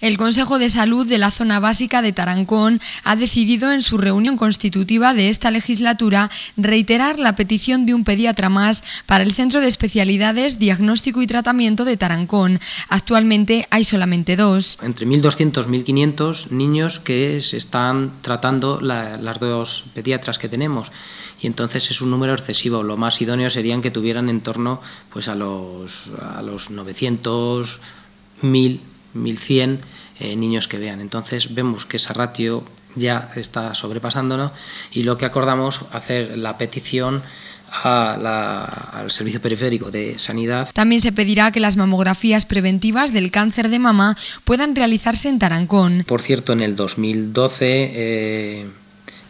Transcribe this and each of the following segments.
El Consejo de Salud de la Zona Básica de Tarancón ha decidido en su reunión constitutiva de esta legislatura reiterar la petición de un pediatra más para el Centro de Especialidades, Diagnóstico y Tratamiento de Tarancón. Actualmente hay solamente dos. Entre 1.200 y 1.500 niños que se están tratando las dos pediatras que tenemos y entonces es un número excesivo. Lo más idóneo serían que tuvieran en torno pues, a, los, a los 1.100 eh, niños que vean. Entonces vemos que esa ratio ya está sobrepasándonos y lo que acordamos hacer la petición al servicio periférico de sanidad. También se pedirá que las mamografías preventivas del cáncer de mama puedan realizarse en Tarancón. Por cierto, en el 2012 eh,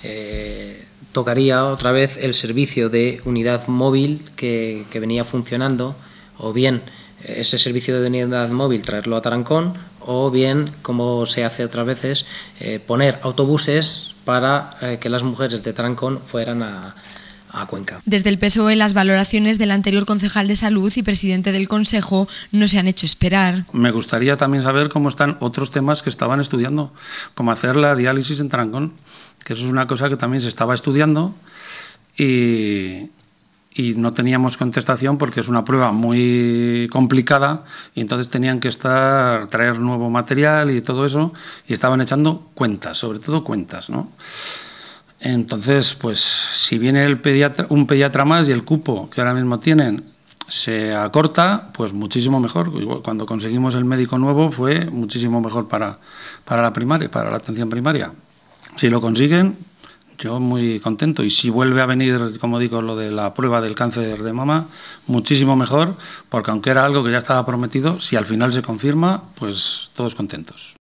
eh, tocaría otra vez el servicio de unidad móvil que, que venía funcionando o bien ese servicio de unidad móvil traerlo a Tarancón o bien, como se hace otras veces, eh, poner autobuses para eh, que las mujeres de Tarancón fueran a, a Cuenca. Desde el PSOE, las valoraciones del anterior concejal de salud y presidente del Consejo no se han hecho esperar. Me gustaría también saber cómo están otros temas que estaban estudiando, como hacer la diálisis en Tarancón, que eso es una cosa que también se estaba estudiando y, y no teníamos contestación porque es una prueba muy complicada y entonces tenían que estar traer nuevo material y todo eso y estaban echando cuentas, sobre todo cuentas, ¿no? Entonces, pues si viene el pediatra, un pediatra más y el cupo que ahora mismo tienen se acorta, pues muchísimo mejor. Cuando conseguimos el médico nuevo fue muchísimo mejor para, para la primaria, para la atención primaria. Si lo consiguen, yo muy contento. Y si vuelve a venir, como digo, lo de la prueba del cáncer de mama, muchísimo mejor, porque aunque era algo que ya estaba prometido, si al final se confirma, pues todos contentos.